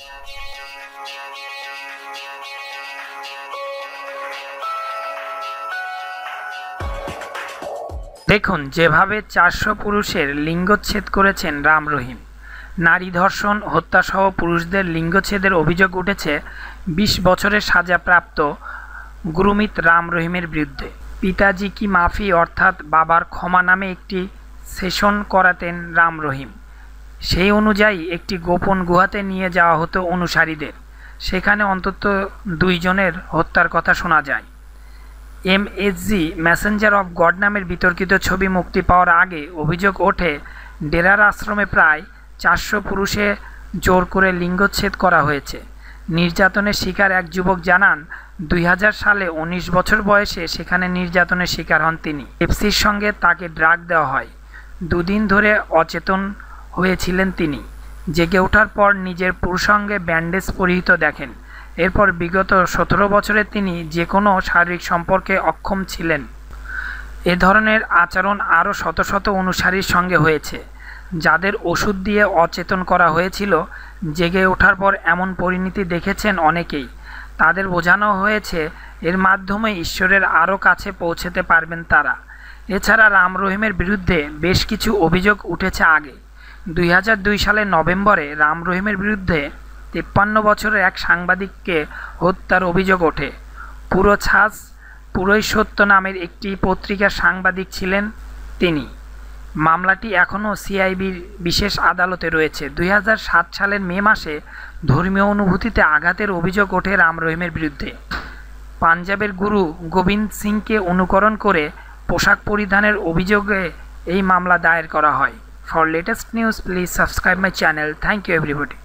দেখুন যেভাবে চারশো পুরুষের লিঙ্গচ্ছেদ করেছেন রাম রহিম নারী ধর্ষণ হত্যাসহ পুরুষদের লিঙ্গচ্ছেদের অভিযোগ উঠেছে ২০ বছরের সাজাপ্রাপ্ত গুরুমিত রাম রহিমের বিরুদ্ধে পিতাজি কি মাফি অর্থাৎ বাবার ক্ষমা নামে একটি সেশন করাতেন রাম রহিম সেই অনুযায়ী একটি গোপন গুহাতে নিয়ে যাওয়া হতো অনুসারীদের সেখানে অন্তত দুইজনের হত্যার কথা শোনা যায় M G messenger of God নামের বিতর্কিত ছবি মুক্তি পাওয়ার আগে অভিযোগ ওঠে ডেরার আশ্রমে প্রায় চারশো পুরুষে জোর করে লিঙ্গচ্ছেদ করা হয়েছে নির্যাতনের শিকার এক যুবক জানান দুই সালে ১৯ বছর বয়সে সেখানে নির্যাতনের শিকার হন তিনি এফসির সঙ্গে তাকে ড্রাগ দেওয়া হয় দুদিন ধরে অচেতন হয়েছিলেন তিনি জেগে ওঠার পর নিজের পুরুষাঙ্গে ব্যান্ডেজ পরিহিত দেখেন এরপর বিগত সতেরো বছরে তিনি যে কোনো শারীরিক সম্পর্কে অক্ষম ছিলেন এ ধরনের আচরণ আরও শত শত অনুসারীর সঙ্গে হয়েছে যাদের ওষুধ দিয়ে অচেতন করা হয়েছিল জেগে ওঠার পর এমন পরিণতি দেখেছেন অনেকেই তাদের বোঝানো হয়েছে এর মাধ্যমে ঈশ্বরের আরও কাছে পৌঁছতে পারবেন তারা এছাড়া রাম রহিমের বিরুদ্ধে বেশ কিছু অভিযোগ উঠেছে আগে দুই সালের নভেম্বরে রাম রহিমের বিরুদ্ধে তেপ্পান্ন বছরের এক সাংবাদিককে হত্যার অভিযোগ ওঠে পুরো ছাজ পুরোই সত্য নামের একটি পত্রিকার সাংবাদিক ছিলেন তিনি মামলাটি এখনও সিআইবির বিশেষ আদালতে রয়েছে দুই সালের মে মাসে ধর্মীয় অনুভূতিতে আঘাতের অভিযোগ ওঠে রাম রহিমের বিরুদ্ধে পাঞ্জাবের গুরু গোবিন্দ সিংকে অনুকরণ করে পোশাক পরিধানের অভিযোগে এই মামলা দায়ের করা হয় For latest news, please subscribe my channel. Thank you everybody.